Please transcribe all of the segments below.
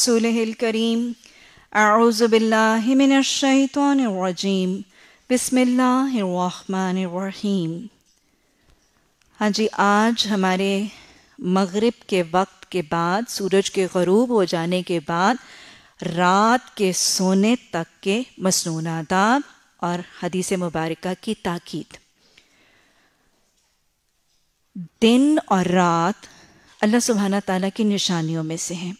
रसूलह करीम आउज़बिल्लाशैतरजीम रहीम हाँ जी आज हमारे मगरिब के वक्त के बाद सूरज के गरूब हो जाने के बाद रात के सोने तक के मसनून आदाब और हदीस मुबारक की ताकीद दिन और रात अल्लाह सुबहाना तला की निशानियों में से हैं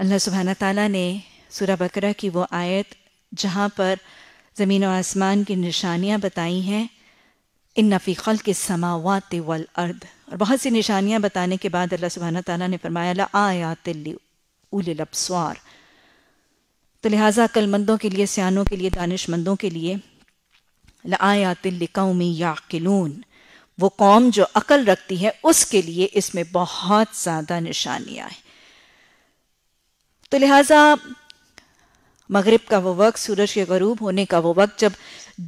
अल्लाह सुबहाना तला ने सूरा बकरा की वो आयत जहाँ पर ज़मीन व आसमान की निशानियाँ बताई हैं इन नफ़ी खल के समावत वल अर्द और बहुत सी निशानियाँ बताने के बाद अल्लाह सुबहाना तला ने फरमाया आयात उलबसवार तो लिहाजा अक्लमंदों के लिए सियानों के लिए दानशमंदों के लिए लायातिलकौमी याकिलून वो कौम जो अकल रखती है उसके लिए इसमें बहुत ज़्यादा निशानियाँ हैं तो लिहाजा मगरिब का वो वक्त सूरज के गरूब होने का वो वक्त जब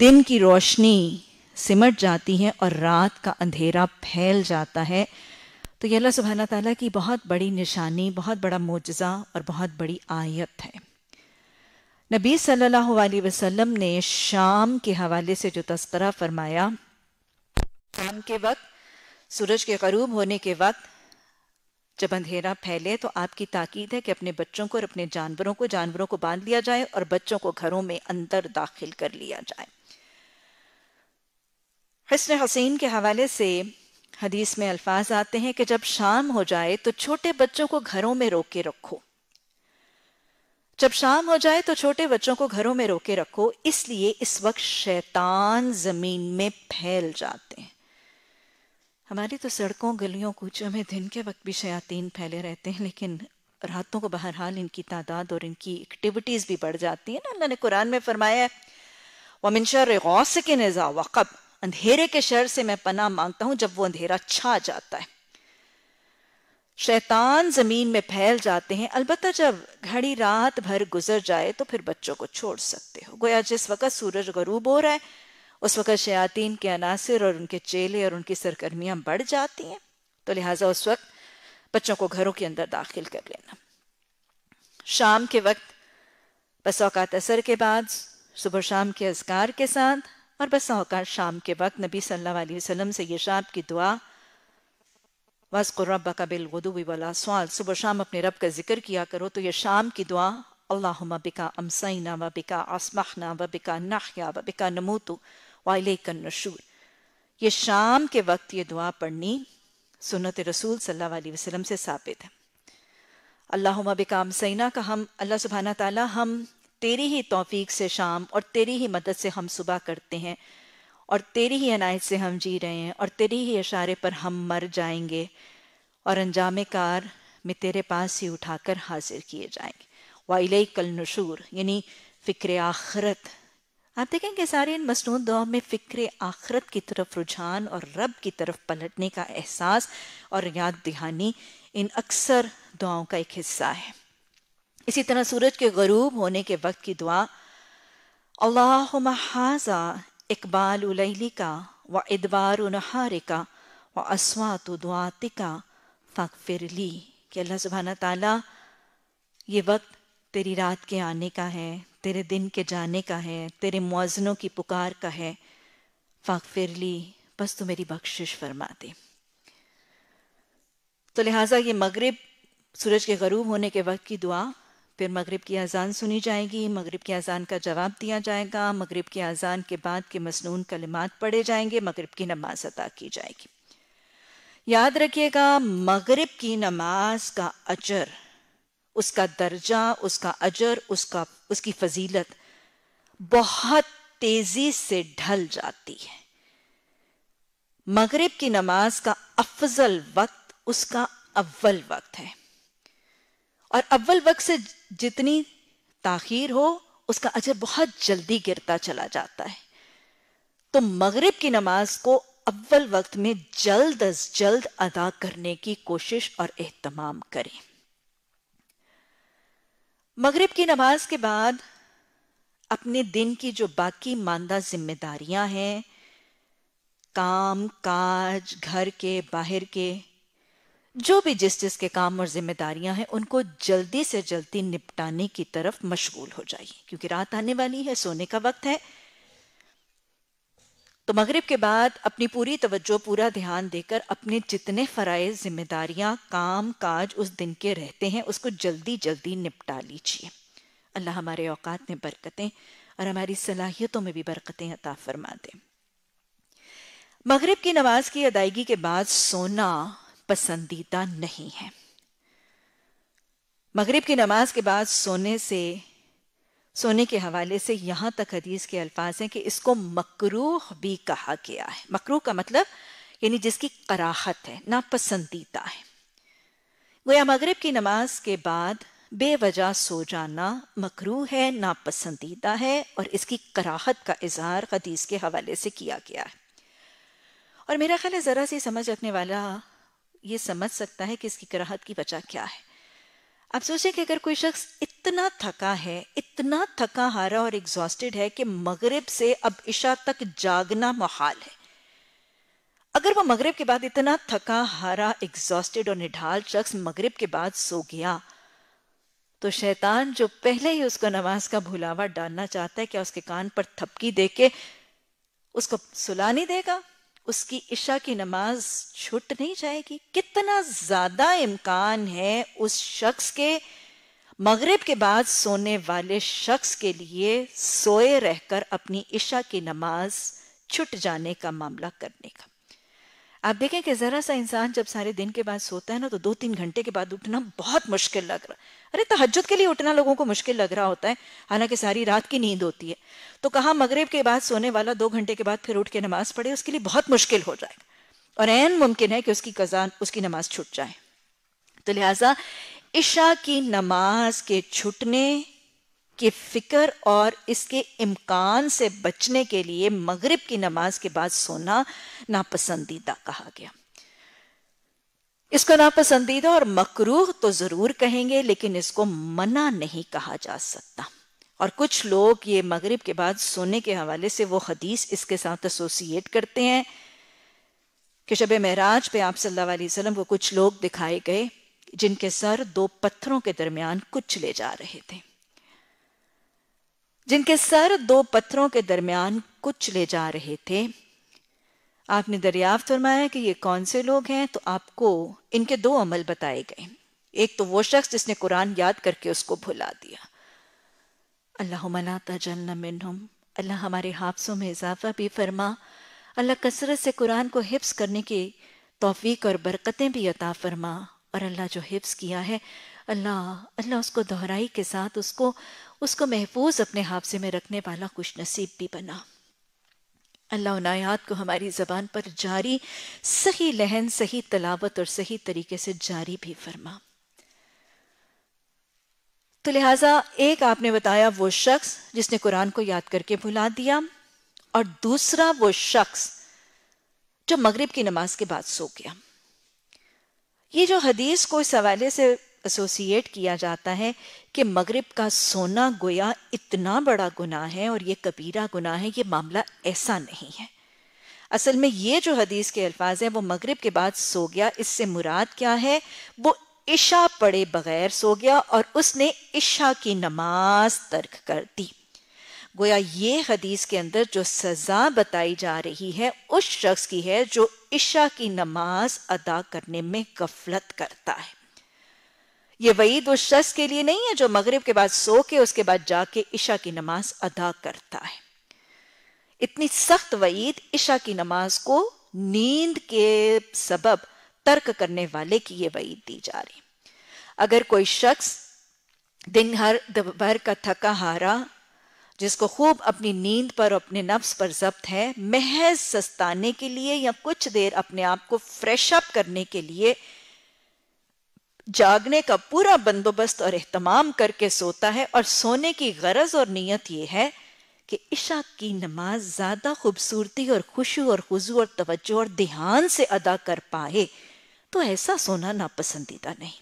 दिन की रोशनी सिमट जाती है और रात का अंधेरा फैल जाता है तो ये अल्लाह सुबहाना तला की बहुत बड़ी निशानी बहुत बड़ा मुजजा और बहुत बड़ी आयत है नबी सल्लल्लाहु अलैहि वसल्लम ने शाम के हवाले से जो तस्करा फरमाया शाम के वक्त सूरज के करूब होने के वक्त जब अंधेरा फैले तो आपकी ताकीद है कि अपने बच्चों को और अपने जानवरों को जानवरों को बांध लिया जाए और बच्चों को घरों में अंदर दाखिल कर लिया जाए हसन हसीन के हवाले से हदीस में अल्फाज आते हैं कि जब शाम हो जाए तो छोटे बच्चों को घरों में रोके रखो जब शाम हो जाए तो छोटे बच्चों को घरों में रोके रखो इसलिए इस वक्त शैतान जमीन में फैल जाते हैं বাড়িত সরকো গলিও কুচো মে দিন কে वक्त ভি শয়াতিন ফেইলে ਰਹতে হ লেকিন রাতোঁ কো বহর হাল ইনকি তাদাদ অর ইনকি অ্যাক্টিভিটিজ ভি বাড় জাতি হ না আল্লাহ নে কোরআন মে ফারমাইয়া হ ও মিন শারর গাওসকিনাজা ওয়া ক্বাব এন্ড হে রে কে শের সে মে পানা মাংতা হু জব ও আন্দেরা ছা জাতা হ শয়তান জमीन মে ফেইল জাতে হ আলবাতা জব ঘড়ি রাত ভর গুজার জায়ে তো ফির বাচ্চোঁ কো ছোড সকতে হো গোয়া জিস ওয়াক্ত সূর্য গরুব হো র হ उस वक़्त शयातीन के अनासर और उनके चेले और उनकी सरगर्मियाँ बढ़ जाती हैं तो लिहाजा उस वक्त बच्चों को घरों के अंदर दाखिल कर लेना शाम के वक्त बस अवकात असर के बाद सुबह शाम के असकार के साथ और बस अवकात शाम के वक्त नबी सल्लल्लाहु अलैहि वसल्लम से ये शाम की दुआ वस्कुरब का बिलगदू वाला सवाल सुबह शाम अपने रब का जिक्र किया करो तो ये शाम की दुआ अल्लाह बिका अमसैना व बिका आसमाना व बिका नाहया व बिका नमूतू नशूर ये शाम के वक्त ये दुआ पढ़नी सुनत रसूल सल्लल्लाहु अलैहि वसल्लम से साबित है अल्लाह बिकाम सैना का हम अल्लाह सुबहाना ताला हम तेरी ही तौफीक से शाम और तेरी ही मदद से हम सुबह करते हैं और तेरी ही अनायत से हम जी रहे हैं और तेरे ही इशारे पर हम मर जाएंगे और अंजाम कार में तेरे पास ही उठाकर हाजिर किए जाएंगे वाइल कल नशूर यानी फ़िक्र आखरत आप कि सारे इन मसनू दौर में फ़िक्र आखरत की तरफ रुझान और रब की तरफ पलटने का एहसास और याद दहानी इन अक्सर दुआओं का एक हिस्सा है इसी तरह सूरज के गरूब होने के वक्त की दुआ अल्लाह इकबाल उलैली का व इदबार का व असवात दुआतिका फ़क फिरली कि अल्लाह सुबहाना ताला ये वक्त तेरी रात के आने का है तेरे दिन के जाने का है तेरे मुआजनों की पुकार का है फिर ली बस तू मेरी बख्शिश फरमा दे तो लिहाजा ये मगरिब सूरज के गरूब होने के वक्त की दुआ फिर मगरिब की अजान सुनी जाएगी मगरिब की अजान का जवाब दिया जाएगा मगरिब की अजान के बाद के मसनून कलिमात पढ़े जाएंगे मगरिब की नमाज अदा की जाएगी याद रखिएगा मगरिब की नमाज का अजर उसका दर्जा उसका अजर उसका उसकी फजीलत बहुत तेजी से ढल जाती है मगरिब की नमाज का अफजल वक्त उसका अव्वल वक्त है और अव्वल वक्त से जितनी ताखीर हो उसका अजर बहुत जल्दी गिरता चला जाता है तो मगरिब की नमाज को अव्वल वक्त में जल्द अज जल्द अदा करने की कोशिश और एहतमाम करें मगरिब की नमाज के बाद अपने दिन की जो बाकी मानदा जिम्मेदारियां हैं काम काज घर के बाहर के जो भी जिस जिस के काम और जिम्मेदारियां हैं उनको जल्दी से जल्दी निपटाने की तरफ मशगूल हो जाइए क्योंकि रात आने वाली है सोने का वक्त है तो मगरिब के बाद अपनी पूरी तवज्जो पूरा ध्यान देकर अपने जितने फ़रज़ जिम्मेदारियां काम काज उस दिन के रहते हैं उसको जल्दी जल्दी निपटा लीजिए अल्लाह हमारे औकात में बरकतें और हमारी सलाहियतों में भी बरकतें अता फरमा दें मगरिब की नमाज की अदायगी के बाद सोना पसंदीदा नहीं है मगरिब की नमाज के बाद सोने से सोने के हवाले से यहाँ तक हदीस के अल्फाज हैं कि इसको मकरूह भी कहा गया है मकरूह का मतलब यानी जिसकी कराहत है नापसंदीदा है गोया मगरब की नमाज के बाद बेवजह सो जाना मकरू है नापसंदीदा है और इसकी कराहत का इजहार हदीस के हवाले से किया गया है और मेरा ख्याल है ज़रा सी समझ रखने वाला ये समझ सकता है कि इसकी कराहत की वजह क्या है अब सोचिए कि अगर कोई शख्स इतना थका है इतना थका हारा और एग्जॉस्टेड है कि मगरब से अब इशा तक जागना महाल है अगर वो मगरब के बाद इतना थका हारा एग्जॉस्टेड और निढाल शख्स मगरब के बाद सो गया तो शैतान जो पहले ही उसको नमाज का भुलावा डालना चाहता है क्या उसके कान पर थपकी दे के उसको सुला नहीं देगा उसकी इशा की नमाज छूट नहीं जाएगी कितना ज्यादा इम्कान है उस शख्स के मगरब के बाद सोने वाले शख्स के लिए सोए रहकर अपनी इशा की नमाज छुट जाने का मामला करने का आप देखें कि ज़रा सा इंसान जब सारे दिन के बाद सोता है ना तो दो तीन घंटे के बाद उठना बहुत मुश्किल लग रहा अरे तहजद के लिए उठना लोगों को मुश्किल लग रहा होता है हालांकि सारी रात की नींद होती है तो कहा मगरब के बाद सोने वाला दो घंटे के बाद फिर उठ के नमाज पढ़े उसके लिए बहुत मुश्किल हो जाएगा और एन मुमकिन है कि उसकी कजान उसकी नमाज छूट जाए तो लिहाजा इशा की नमाज के छुटने की फिक्र और इसके इम्कान से बचने के लिए मगरब की नमाज के बाद सोना नापसंदीदा कहा गया इसको नापसंदीदा और मकरूह तो जरूर कहेंगे लेकिन इसको मना नहीं कहा जा सकता और कुछ लोग ये मगरिब के बाद सोने के हवाले से वो हदीस इसके साथ एसोसिएट करते हैं कि शब महराज पे आप सल्लल्लाहु अलैहि वसल्लम को कुछ लोग दिखाए गए जिनके सर दो पत्थरों के दरमियान ले जा रहे थे जिनके सर दो पत्थरों के दरमियान ले जा रहे थे आपने दरियाफ्त फरमाया कि ये कौन से लोग हैं तो आपको इनके दो अमल बताए गए एक तो वो शख्स जिसने कुरान याद करके उसको भुला दिया अल्लाह मना जलना अल्लाह हमारे हादसों में इजाफा भी फरमा अल्लाह कसरत से कुरान को हिफ्स करने की तोफ़ीक और बरकतें भी अता फरमा और अल्लाह जो हिफ्स किया है अल्लाह अल्लाह उसको दोहराई के साथ उसको उसको महफूज अपने हादसे में रखने वाला खुश नसीब भी बना अल्लाह नायात को हमारी ज़बान पर जारी सही लहन सही तलावत और सही तरीके से जारी भी फरमा तो लिहाजा एक आपने बताया वो शख्स जिसने कुरान को याद करके भुला दिया और दूसरा वो शख्स जो मगरिब की नमाज के बाद सो गया ये जो हदीस को इस हवाले से एसोसिएट किया जाता है कि मगरिब का सोना गोया इतना बड़ा गुनाह है और ये कबीरा गुना है ये मामला ऐसा नहीं है असल में ये जो हदीस के अल्फाज हैं वो मगरिब के बाद सो गया इससे मुराद क्या है वो इशा पड़े बगैर सो गया और उसने इशा की नमाज तर्क कर दी गोया ये हदीस के अंदर जो सज़ा बताई जा रही है उस शख्स की है जो इशा की नमाज अदा करने में गफलत करता है ये वईद उस शख्स के लिए नहीं है जो मगरिब के बाद सो के उसके बाद जाके ईशा की नमाज अदा करता है इतनी सख्त वईद ईशा की नमाज को नींद के सबब तर्क करने वाले की यह वईद दी जा रही अगर कोई शख्स दिन हर भर का थका हारा जिसको खूब अपनी नींद पर अपने नफ्स पर जब्त है महज सस्ताने के लिए या कुछ देर अपने आप को फ्रेश अप करने के लिए जागने का पूरा बंदोबस्त और अहतमाम करके सोता है और सोने की गरज और नीयत यह है कि इशा की नमाज ज़्यादा खूबसूरती और खुशी और खुजू और तवज्जो और ध्यान से अदा कर पाए तो ऐसा सोना नापसंदीदा नहीं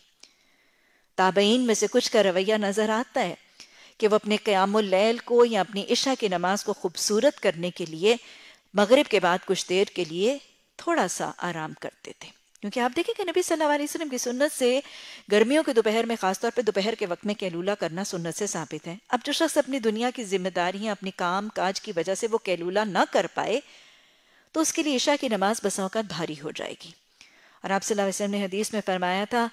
ताबईन में से कुछ का रवैया नज़र आता है कि वह अपने क़यामुल्लैल को या अपनी इशा की नमाज को खूबसूरत करने के लिए मगरिब के बाद कुछ देर के लिए थोड़ा सा आराम करते थे क्योंकि आप देखें कि नबी सल्लल्लाहु अलैहि वसल्लम की सुन्नत से गर्मियों के दोपहर में खासतौर पर दोपहर के वक्त में कैलूला करना सुन्नत से साबित है अब जो शख्स अपनी दुनिया की जिम्मेदारियां अपने काम काज की वजह से वो कैलूला ना कर पाए तो उसके लिए ईशा की नमाज बसौकत भारी हो जाएगी और आप सल्लल्लाहु अलैहि वसल्लम ने हदीस में फरमाया था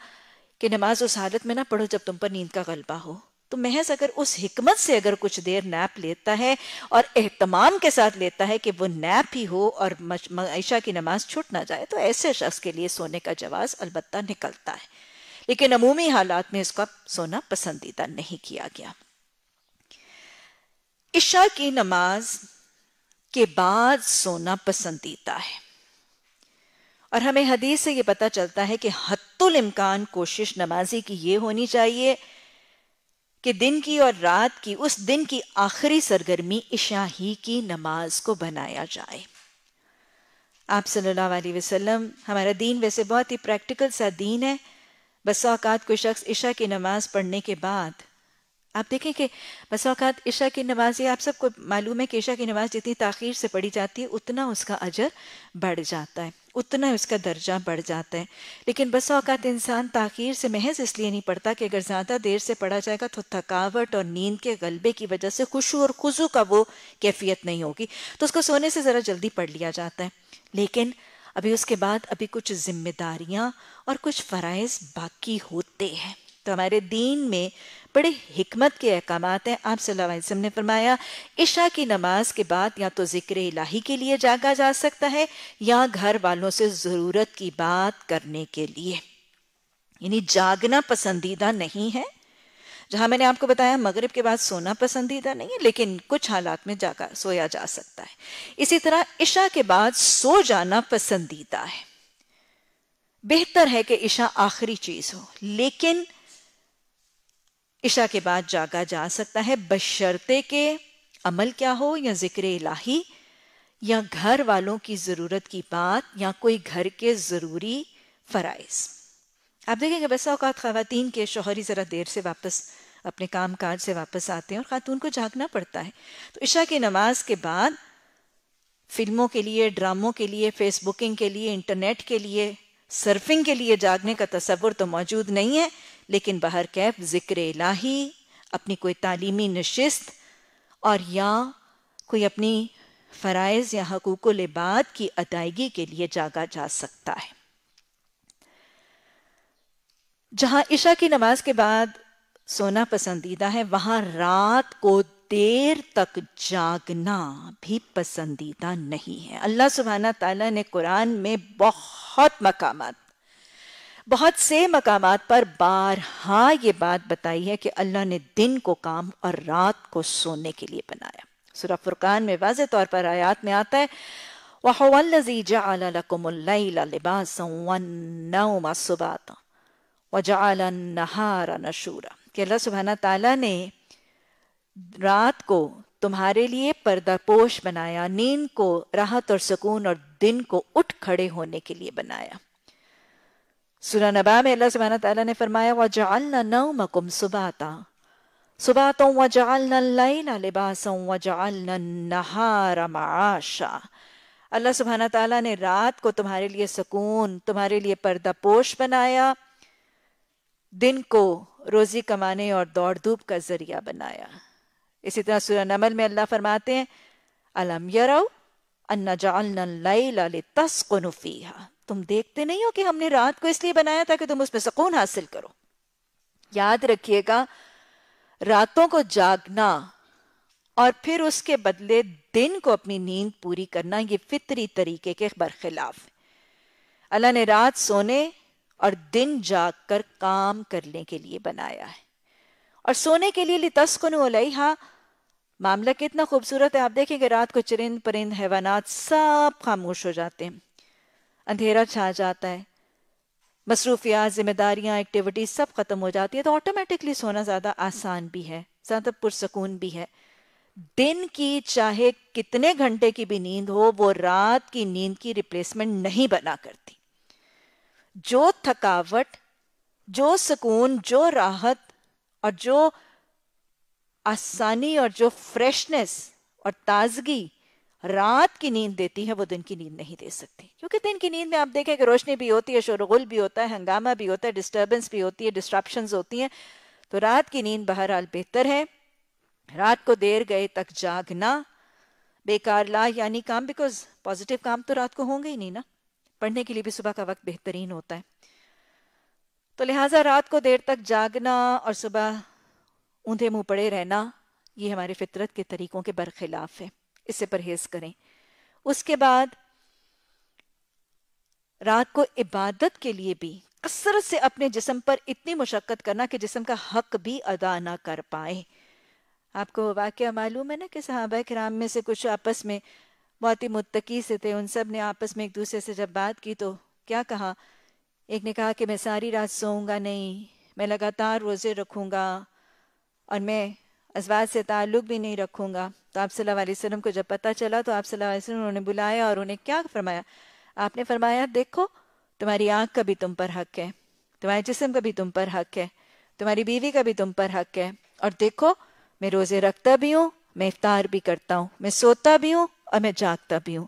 कि नमाज उस हालत में ना पढ़ो जब तुम पर नींद का गलबा हो तो महज अगर उस हिकमत से अगर कुछ देर नैप लेता है और एहतमाम के साथ लेता है कि वो नैप ही हो और ऐशा की नमाज छूट ना जाए तो ऐसे शख्स के लिए सोने का जवाब अलबत् निकलता है लेकिन अमूमी हालात में इसका सोना पसंदीदा नहीं किया गया ईशा की नमाज के बाद सोना पसंदीदा है और हमें हदीस से ये पता चलता है कि हत्तुल इम्कान कोशिश नमाजी की ये होनी चाहिए कि दिन की और रात की उस दिन की आखिरी सरगर्मी इशा ही की नमाज को बनाया जाए आप सल्लल्लाहु अलैहि वसल्लम हमारा दीन वैसे बहुत ही प्रैक्टिकल सा दीन है बस अवकात कोई शख्स इशा की नमाज पढ़ने के बाद आप देखें कि बस अवकात ईशा की नमाज ये आप सबको मालूम है कि ईशा की नमाज जितनी ताखिर से पढ़ी जाती है उतना उसका अजर बढ़ जाता है उतना उसका दर्जा बढ़ जाता है लेकिन बस अवकात इंसान तख़िर से महज इसलिए नहीं पढ़ता कि अगर ज़्यादा देर से पढ़ा जाएगा तो थकावट और नींद के गलबे की वजह से खुशू और खुजू का वो कैफियत नहीं होगी तो उसको सोने से ज़रा जल्दी पढ़ लिया जाता है लेकिन अभी उसके बाद अभी कुछ जिम्मेदारियाँ और कुछ फ़रज़ बाकी होते हैं तो हमारे दीन में बड़े हिकमत के अहकाम हैं आप सल्लाम ने फरमाया इशा की नमाज के बाद या तो ज़िक्र इलाही के लिए जागा जा सकता है या घर वालों से ज़रूरत की बात करने के लिए यानी जागना पसंदीदा नहीं है जहाँ मैंने आपको बताया मगरिब के बाद सोना पसंदीदा नहीं है लेकिन कुछ हालात में जागा सोया जा सकता है इसी तरह इशा के बाद सो जाना पसंदीदा है बेहतर है कि इशा आखिरी चीज़ हो लेकिन इशा के बाद जागा जा सकता है बशर्ते के अमल क्या हो या जिक्र इलाही या घर वालों की ज़रूरत की बात या कोई घर के ज़रूरी फ़राइज़ आप देखेंगे वैसा औकात ख़वान के शोहरी ज़रा देर से वापस अपने काम काज से वापस आते हैं और ख़ातून को जागना पड़ता है तो इशा की नमाज के बाद फिल्मों के लिए ड्रामों के लिए फेसबुकिंग के लिए इंटरनेट के लिए सर्फिंग के लिए जागने का तस्वुर तो मौजूद नहीं है लेकिन बहर कैफ ज़िक्र इलाही अपनी कोई तालीमी नशस्त और या कोई अपनी फ़रज़ या हकूक लिबाद की अदायगी के लिए जागा जा सकता है जहाँ इशा की नमाज के बाद सोना पसंदीदा है वहाँ रात को देर तक जागना भी पसंदीदा नहीं है अल्लाह सुबहाना तला ने कुरान में बहुत मकामात बहुत से मकाम पर बारहा ये बात बताई है कि अल्लाह ने दिन को काम और रात को सोने के लिए बनाया सुरा फुरकान में वाज तौर पर आयात में आता है ताला ने रात को तुम्हारे लिए पर्दापोश बनाया नींद को राहत और सुकून और दिन को उठ खड़े होने के लिए बनाया सुना नबा में अल्लाह सुबहाना तला ने फरमाया व जालना नौमकुम सुबाता सुबातों व जालना लैला लिबासों व जालना नहारा माशा अल्लाह सुबहाना तला ने रात को तुम्हारे लिए सुकून तुम्हारे लिए पर्दापोश बनाया दिन को रोज़ी कमाने और दौड़ धूप का जरिया बनाया इसी तरह सूर्य नमल में अल्लाह फरमाते हैं अलम यरो अन्ना जालना लैला लितस्कुनु फीहा तुम देखते नहीं हो कि हमने रात को इसलिए बनाया था कि तुम उसमें सुकून हासिल करो याद रखिएगा रातों को जागना और फिर उसके बदले दिन को अपनी नींद पूरी करना ये फितरी तरीके के बरखिलाफ है अल्लाह ने रात सोने और दिन जाग कर काम करने के लिए बनाया है और सोने के लिए लितस्कुन अलैहा मामला कितना खूबसूरत है आप देखेंगे रात को चिरिंद परिंद हैवानात सब खामोश हो जाते हैं अंधेरा छा जाता है मसरूफियात जिम्मेदारियां एक्टिविटीज़ सब ख़त्म हो जाती है तो ऑटोमेटिकली सोना ज़्यादा आसान भी है ज़्यादा पुरसकून भी है दिन की चाहे कितने घंटे की भी नींद हो वो रात की नींद की रिप्लेसमेंट नहीं बना करती जो थकावट जो सुकून जो राहत और जो आसानी और जो फ्रेशनेस और ताजगी रात की नींद देती है वो दिन की नींद नहीं दे सकती क्योंकि दिन की नींद में आप देखें कि रोशनी भी होती है शोरगुल भी होता है हंगामा भी होता है डिस्टर्बेंस भी होती है डिस्ट्रप्शन होती हैं तो रात की नींद बहरहाल बेहतर है रात को देर गए तक जागना बेकार ला यानी काम बिकॉज पॉजिटिव काम तो रात को होंगे ही नहीं ना पढ़ने के लिए भी सुबह का वक्त बेहतरीन होता है तो लिहाजा रात को देर तक जागना और सुबह ऊंधे मुंह पड़े रहना ये हमारे फितरत के तरीकों के बरखिलाफ है इससे परहेज करें उसके बाद रात को इबादत के लिए भी कसरत से अपने जिसम पर इतनी मुशक्क़त करना कि जिसम का हक भी अदा ना कर पाए आपको वाक्य मालूम है ना कि सहाबा कराम में से कुछ आपस में बहुत ही मुतकी से थे उन सब ने आपस में एक दूसरे से जब बात की तो क्या कहा एक ने कहा कि मैं सारी रात सोऊंगा नहीं मैं लगातार रोज़े रखूंगा और मैं असवाद से ताल्लुक भी नहीं रखूंगा तो आप सल्लल्लाहु अलैहि वसल्लम को जब पता चला तो आप सल्लल्लाहु अलैहि वसल्लम उन्होंने बुलाया और उन्हें क्या फरमाया आपने फरमाया देखो तुम्हारी आँख का भी तुम पर हक है तुम्हारे जिसम का भी तुम पर हक है तुम्हारी बीवी का भी तुम पर हक है और देखो मैं रोज़े रखता भी हूँ मैं इफ्तार भी करता हूँ मैं सोता भी हूँ और मैं जागता भी हूँ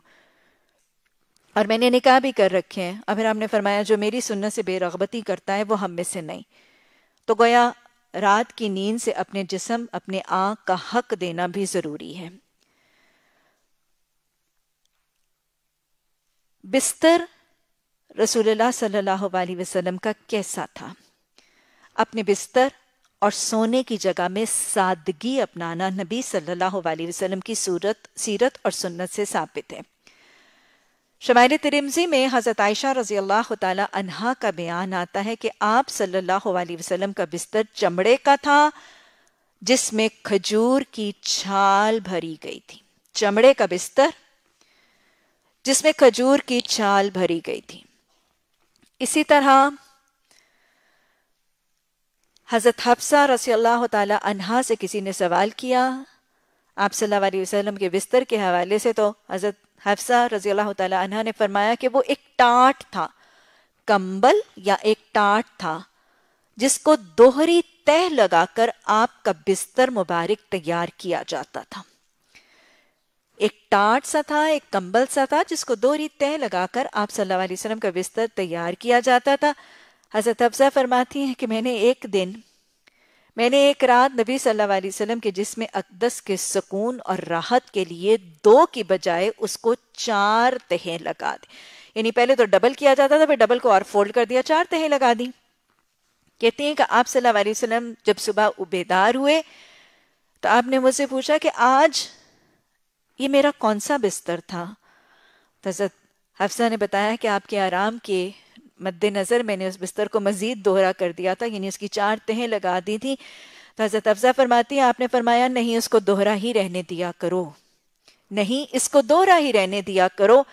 और मैंने निकाह भी कर रखे हैं और फिर हमने फरमाया जो मेरी सुन्नत से बेरगबती करता है वो हम में से नहीं तो गोया रात की नींद से अपने जिसम अपने आँख का हक देना भी ज़रूरी है बिस्तर रसूलुल्लाह सल्लल्लाहु अलैहि वसल्लम का कैसा था अपने बिस्तर और सोने की जगह में सादगी अपनाना नबी सल्लल्लाहु अलैहि वसल्लम की सूरत सीरत और सुन्नत से साबित है शमायल तिरमजी में हज़रत आयशा रजी अल्लाह तहा का बयान आता है कि आप सल्लल्लाहु अलैहि वसल्लम का बिस्तर चमड़े का था जिसमें खजूर की छाल भरी गई थी चमड़े का बिस्तर जिसमें खजूर की छाल भरी गई थी इसी तरह हज़रत हफ्सा रसी अल्लाह तहा से किसी ने सवाल किया आप सल्लल्लाहु अलैहि वसल्लम के बिस्तर के हवाले से तो हज़रत हफ्सा रजी अल्लाह तह ने फरमाया कि वो एक टाट था कंबल या एक टाट था जिसको दोहरी तह लगाकर आपका बिस्तर मुबारक तैयार किया जाता था एक टाट सा था एक कंबल सा था जिसको दोहरी तह लगाकर आप सल्लल्लाहु अलैहि वसल्लम का बिस्तर तैयार किया जाता था हजरत हफ्सा फरमाती हैं कि मैंने एक दिन मैंने एक रात नबी सल्लल्लाहु अलैहि वसल्लम के जिसमें अकदस के सुकून और राहत के लिए दो की बजाय उसको चार तहें लगा दी यानी पहले तो डबल किया जाता था फिर डबल को और फोल्ड कर दिया चार तहें लगा दी कहते हैं कि आप सल्लल्लाहु अलैहि वसल्लम जब सुबह उबेदार हुए तो आपने मुझसे पूछा कि आज ये मेरा कौन सा बिस्तर था तो हफ्सा ने बताया कि आपके आराम के मद्देनज़र मैंने उस बिस्तर को मज़ीद दोहरा कर दिया था यानी उसकी चार तहें लगा दी थी तो हज़रत अफजा फरमाती है आपने फरमाया नहीं उसको दोहरा ही रहने दिया करो नहीं इसको दोहरा ही रहने दिया करो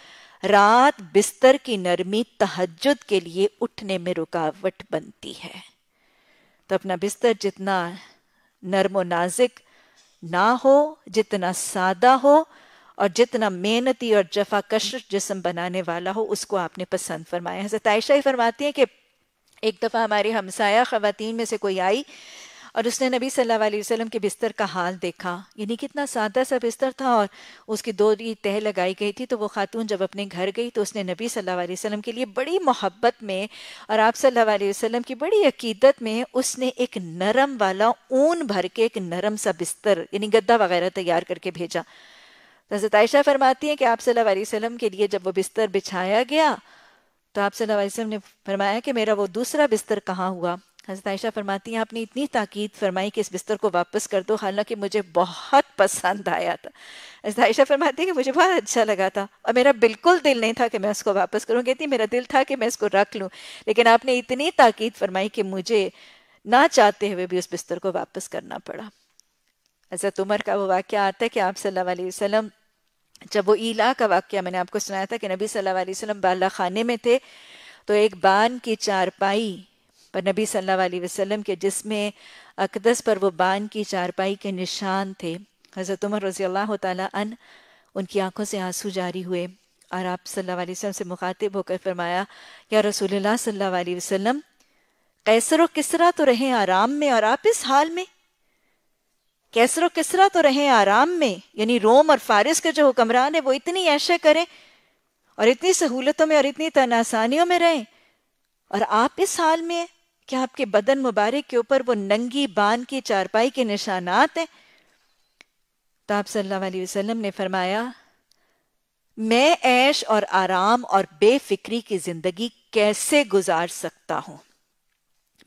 रात बिस्तर की नरमी तहजद के लिए उठने में रुकावट बनती है तो अपना बिस्तर जितना नरम नाजिक ना हो जितना सादा हो और जितना मेहनती और जफा कश जिसम बनाने वाला हो उसको आपने पसंद फरमाया हजरत आयशा ही फरमाती है कि एक दफ़ा हमारे हमसाया ख़वातीन में से कोई आई और उसने नबी सल्लल्लाहु अलैहि वसल्लम के बिस्तर का हाल देखा यानी कितना सादा सा बिस्तर था और उसकी दो तह लगाई गई थी तो वो खातून जब अपने घर गई तो उसने नबी सल्लल्लाहु अलैहि वसल्लम के लिए बड़ी मोहब्बत में और आप सल्लल्लाहु अलैहि वसल्लम की बड़ी अकीदत में उसने एक नरम वाला ऊन भर के एक नरम सा बिस्तर यानी गद्दा वगैरह तैयार करके भेजा तो हज़रत आयशा फरमाती हैं कि आप सल्लल्लाहु अलैहि वसल्लम के लिए जब वो बिस्तर बिछाया गया तो आप सल्लल्लाहु अलैहि वसल्लम ने फरमाया कि मेरा वो दूसरा बिस्तर कहाँ हुआ हजरत आयशा फरमाती हैं आपने इतनी ताकीद फरमाई कि इस बिस्तर को वापस कर दो हालांकि मुझे बहुत पसंद आया था हजरत आयशा फरमाती हैं कि मुझे बहुत अच्छा लगा था और मेरा बिल्कुल दिल नहीं था कि मैं उसको वापस करूँ कहती मेरा दिल था कि मैं इसको रख लूँ लेकिन आपने इतनी ताकीद फरमाई कि मुझे ना चाहते हुए भी उस बिस्तर को वापस करना पड़ा हज़रत उमर का वो वाक्य आता है कि आप सल्लल्लाहु अलैहि वसल्लम जब वो ईला का वाक्य मैंने आपको सुनाया था कि नबी सल्लल्लाहु अलैहि वसल्लम बाला खाने में थे तो एक बान की चारपाई पर नबी सल्लल्लाहु अलैहि वसल्लम के जिसमें अकदस पर वो बान की चारपाई के निशान थे हज़रत उमर रज़ी अल्लाह अन उनकी आंखों से आंसू जारी हुए और आप सल्लल्लाहु अलैहि वसल्लम से मुखातिब होकर फरमाया या रसूलुल्लाह सल्लल्लाहु अलैहि वसल्लम कैसर व किसरा तो रहें आराम में और आप इस हाल में कैसर किसरा तो रहे आराम में यानी रोम और फारिस के जो हुक्मरान है वो इतनी ऐशे करें और इतनी सहूलतों में और इतनी तनासानियों में रहें और आप इस हाल में क्या कि आपके बदन मुबारक के ऊपर वो नंगी बान की चारपाई के निशानात हैं तो आप सल्लल्लाहु अलैहि वसल्लम ने फरमाया मैं ऐश और आराम और बेफिक्री की जिंदगी कैसे गुजार सकता हूं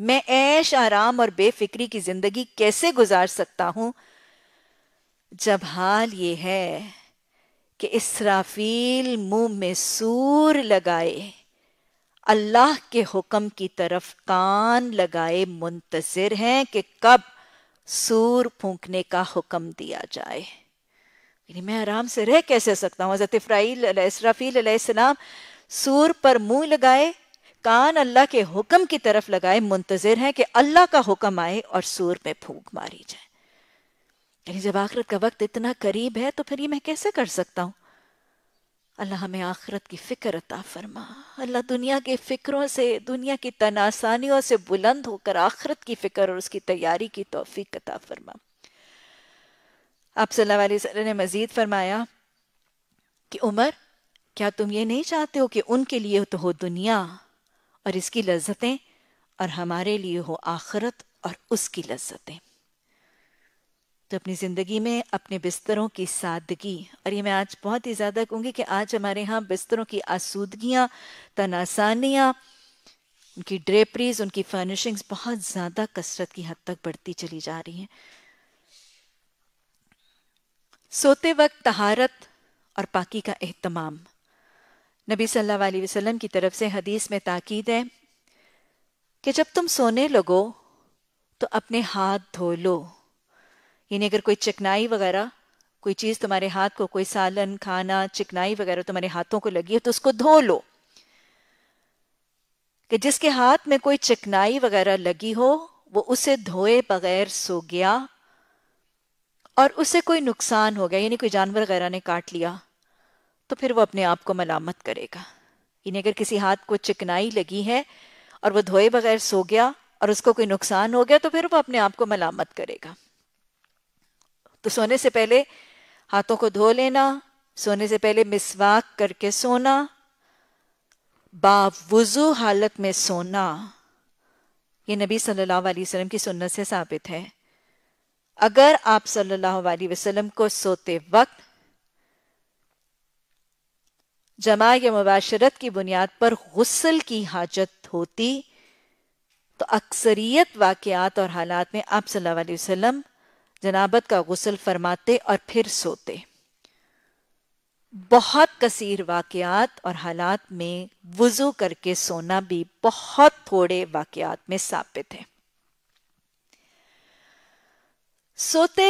मैं ऐश आराम और बेफिक्री की जिंदगी कैसे गुजार सकता हूं जब हाल ये है कि इसराफील मुंह में सूर लगाए अल्लाह के हुक्म की तरफ कान लगाए मुंतजर हैं कि कब सूर फूंकने का हुक्म दिया जाए मैं आराम से रह कैसे सकता हूँ हजरत इसराफील सूर पर मुंह लगाए कान अल्लाह के हुक्म की तरफ लगाए मुंतजर हैं कि अल्लाह का हुक्म आए और सूर में फूक मारी जाए यानी जब आखिरत का वक्त इतना करीब है तो फिर ये मैं कैसे कर सकता हूँ अल्लाह हमें आखिरत की फिक्र अता फरमा अल्लाह दुनिया के फिक्रों से दुनिया की तनासानियों से बुलंद होकर आखिरत की फिक्र और उसकी तैयारी की तोफीक अता फरमा आप सल्लल्लाहु अलैहि वसल्लम ने मजीद फरमाया कि उमर क्या तुम ये नहीं चाहते हो कि उनके लिए तो हो दुनिया और इसकी लज्जतें और हमारे लिए हो आखरत और उसकी लज्जतें तो अपनी ज़िंदगी में अपने बिस्तरों की सादगी और ये मैं आज बहुत ही ज़्यादा कहूँगी कि आज हमारे यहाँ बिस्तरों की आसूदगियाँ तनासानियाँ उनकी ड्रेपरीज उनकी फर्निशिंग्स बहुत ज़्यादा कसरत की हद तक बढ़ती चली जा रही हैं सोते वक्त तहारत और पाकी का अहतमाम नबी सल्लल्लाहु अलैहि वसल्लम की तरफ से हदीस में ताकीद है कि जब तुम सोने लगो तो अपने हाथ धो लो यानी अगर कोई चिकनाई वगैरह कोई चीज़ तुम्हारे हाथ को कोई सालन खाना चिकनाई वगैरह तुम्हारे हाथों को लगी हो तो उसको धो लो कि जिसके हाथ में कोई चिकनाई वगैरह लगी हो वो उसे धोए बगैर सो गया और उसे कोई नुकसान हो गया यानी कोई जानवर वगैरह ने काट लिया तो फिर वो अपने आप को मलामत करेगा यानी अगर किसी हाथ को चिकनाई लगी है और वो धोए बगैर सो गया और उसको कोई नुकसान हो गया तो फिर वो अपने आप को मलामत करेगा तो सोने से पहले हाथों को धो लेना सोने से पहले मिसवाक करके सोना बावजू हालत में सोना ये नबी सल्लल्लाहु अलैहि वसल्लम की सुन्नत से साबित है अगर आप सल्लल्लाहु अलैहि वसल्लम को सोते वक्त जमा या मुबाशरत की बुनियाद पर गसल की हाजत होती तो अक्सरियत वाकियात और हालात में आप सल्लल्लाहु अलैहि वसल्लम जनाबत का गुसल फरमाते और फिर सोते बहुत कसीर वाक़ात और हालात में वज़ू करके सोना भी बहुत थोड़े वाक़ात में साबित है सोते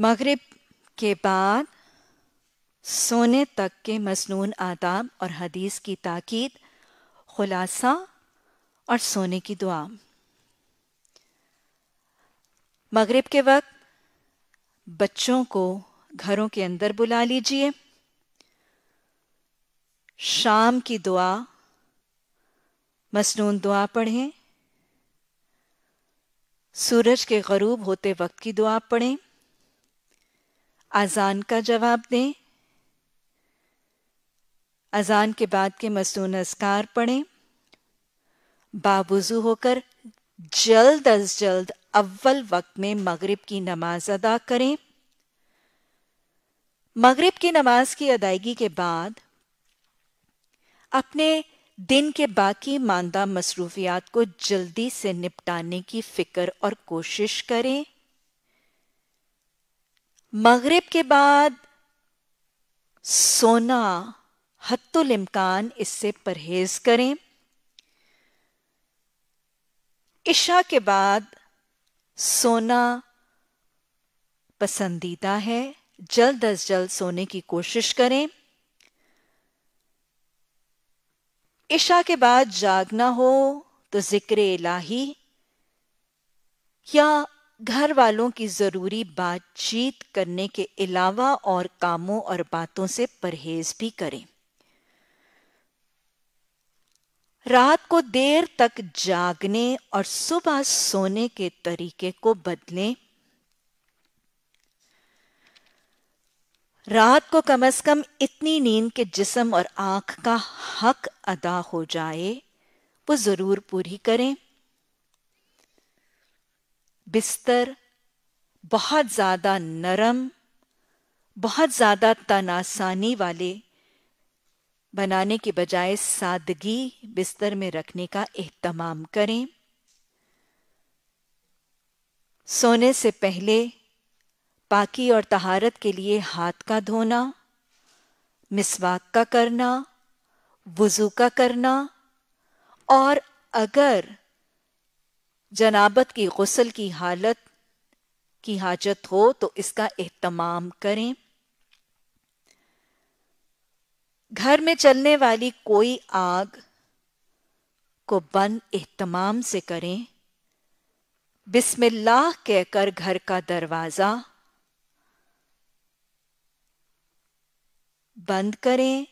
मगरब के बाद सोने तक के मसनून आदाब और हदीस की ताकीद खुलासा और सोने की दुआ मगरब के वक्त बच्चों को घरों के अंदर बुला लीजिए शाम की दुआ मसनून दुआ पढ़ें सूरज के गरूब होते वक्त की दुआ पढ़ें अजान का जवाब दें अजान के बाद के मसनून असकार पढ़ें बावजू होकर जल्द अज जल्द अव्वल वक्त में मगरिब की नमाज अदा करें मगरिब की नमाज की अदायगी के बाद अपने दिन के बाकी मानदा मसरूफियात को जल्दी से निपटाने की फिक्र और कोशिश करें मगरिब के बाद सोना हतुल इम्कान इससे परहेज करें इशा के बाद सोना पसंदीदा है जल्द अज जल्द सोने की कोशिश करें इशा के बाद जागना हो तो जिक्र इलाही या घर वालों की ज़रूरी बातचीत करने के अलावा और कामों और बातों से परहेज भी करें रात को देर तक जागने और सुबह सोने के तरीके को बदलें रात को कम अज कम इतनी नींद के जिसम और आंख का हक अदा हो जाए वो जरूर पूरी करें बिस्तर बहुत ज़्यादा नरम बहुत ज़्यादा तनासानी वाले बनाने के बजाय सादगी बिस्तर में रखने का एहतमाम करें सोने से पहले पाकी और तहारत के लिए हाथ का धोना मिसवाक का करना वज़ू का करना और अगर जनाबत की गसल की हालत की हाजत हो तो इसका एहतमाम करें घर में चलने वाली कोई आग को बंद एहतमाम से करें बिस्मिल्लाह कहकर घर का दरवाज़ा बंद करें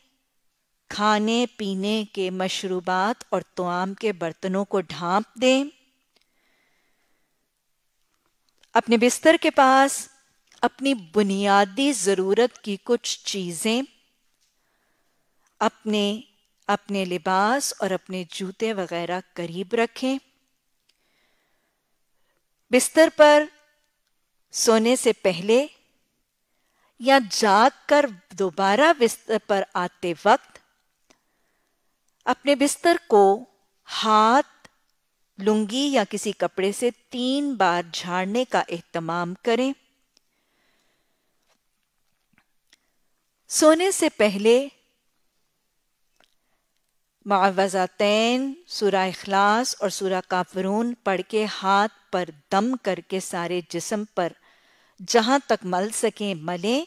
खाने पीने के मशरूबात और तोआम के बर्तनों को ढांप दें अपने बिस्तर के पास अपनी बुनियादी ज़रूरत की कुछ चीज़ें अपने अपने लिबास और अपने जूते वगैरह करीब रखें बिस्तर पर सोने से पहले या जाग कर दोबारा बिस्तर पर आते वक्त अपने बिस्तर को हाथ लुंगी या किसी कपड़े से तीन बार झाड़ने का एहतमाम करें सोने से पहले मावजातैन सूरा अखलास और सूरा काफरून पढ़ के हाथ पर दम करके सारे जिसम पर जहां तक मल सकें मलें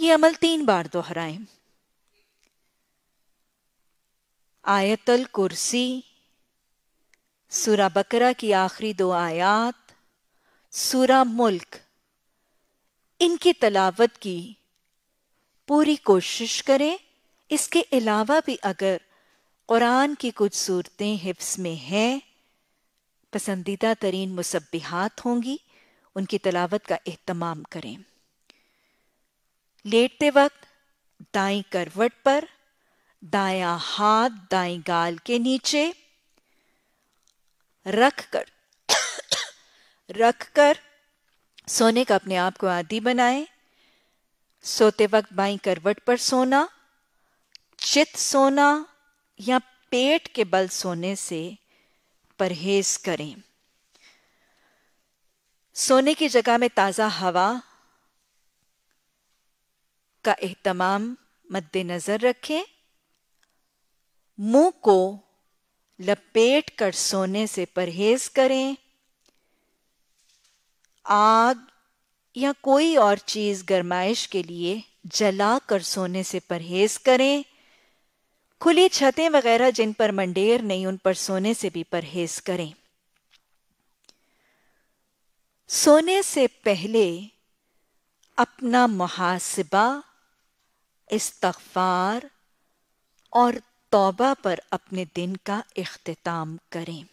ये अमल तीन बार दोहराएं आयतल कुर्सी सूरा बकरा की आखिरी दो आयात सूरा मुल्क इनकी तलावत की पूरी कोशिश करें इसके अलावा भी अगर कुरान की कुछ सूरतें हिफ्स में हैं पसंदीदा तरीन मुसबिहात होंगी उनकी तलावत का अहतमाम करें लेटते वक्त दाई करवट पर दाया हाथ दाई गाल के नीचे रख कर रख कर सोने का अपने आप को आदि बनाए सोते वक्त बाई करवट पर सोना चित सोना या पेट के बल सोने से परहेज करें सोने की जगह में ताज़ा हवा का एहतमाम मद्देनज़र रखें मुंह को लपेट कर सोने से परहेज करें आग या कोई और चीज गर्माइश के लिए जला कर सोने से परहेज करें खुली छतें वगैरह जिन पर मंडेर नहीं उन पर सोने से भी परहेज करें सोने से पहले अपना मुहासिबा इस्तफार और तौबा पर अपने दिन का अख्ताम करें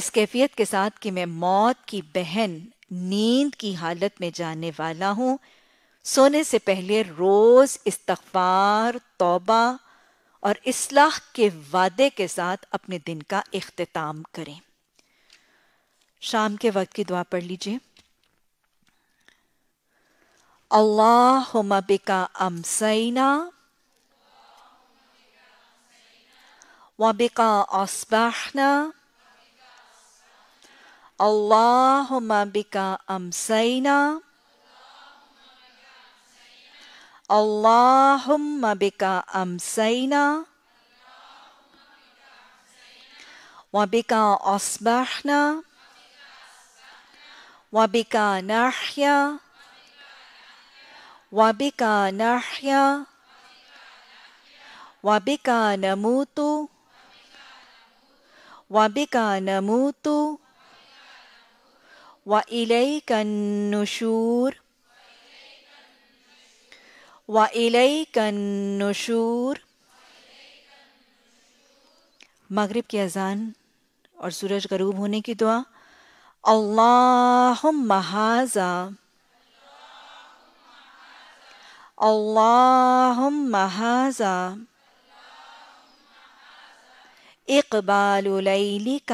इस कैफियत के साथ कि मैं मौत की बहन नींद की हालत में जाने वाला हूं सोने से पहले रोज इस्तफार तौबा और इसलाह के वादे के साथ अपने दिन का अख्ताम करें शाम के वक्त की दुआ पढ़ लीजिए अल्लाह बिका अमसैना وبك أصبحنا اللهم بك أمسينا اللهم بك أمسينا وبك أصبحنا وبك نحيا وبك نحيا وبك نموت وبك نموت وإليك النشور وإليك النشور मगरिब की अजान और सूरज गरूब होने की दुआ अल्लाह हाजा अल्लाह हाजा إقبال ليلك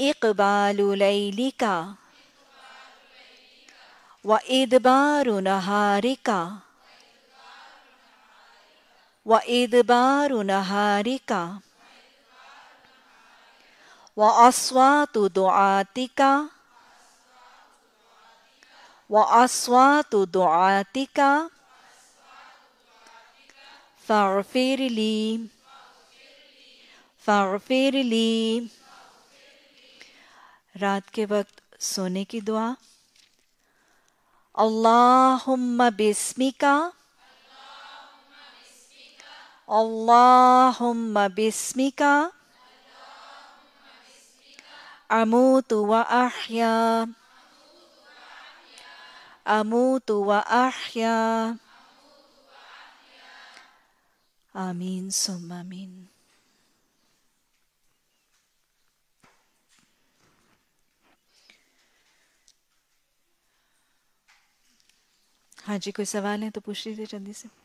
إقبال ليلك وإدبار نهارك وإدبار نهارك وأصوات دعاتك وأصوات دعاتك فاغفر لي فاغفر لي رات کے وقت سونے کی دعا اللهم باسمك اللهم باسمك أموت وأحيا أموت وأحيا, أموت وأحيا आमीन सुम आमीन हाँ जी कोई सवाल है तो पूछ लीजिए जल्दी से